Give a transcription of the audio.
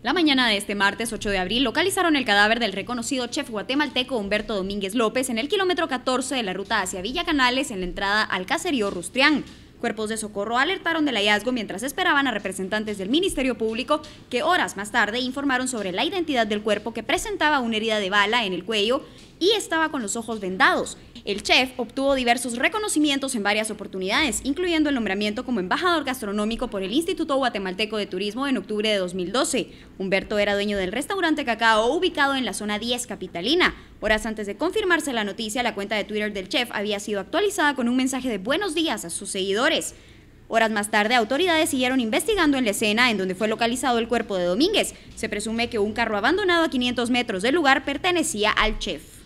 La mañana de este martes 8 de abril localizaron el cadáver del reconocido chef guatemalteco Humberto Domínguez López en el kilómetro 14 de la ruta hacia Villa Canales en la entrada al caserío Rustrián. Cuerpos de socorro alertaron del hallazgo mientras esperaban a representantes del Ministerio Público que horas más tarde informaron sobre la identidad del cuerpo que presentaba una herida de bala en el cuello y estaba con los ojos vendados. El chef obtuvo diversos reconocimientos en varias oportunidades, incluyendo el nombramiento como embajador gastronómico por el Instituto Guatemalteco de Turismo en octubre de 2012. Humberto era dueño del restaurante Cacao ubicado en la zona 10 capitalina. Horas antes de confirmarse la noticia, la cuenta de Twitter del chef había sido actualizada con un mensaje de buenos días a sus seguidores Horas más tarde, autoridades siguieron investigando en la escena en donde fue localizado el cuerpo de Domínguez. Se presume que un carro abandonado a 500 metros del lugar pertenecía al chef.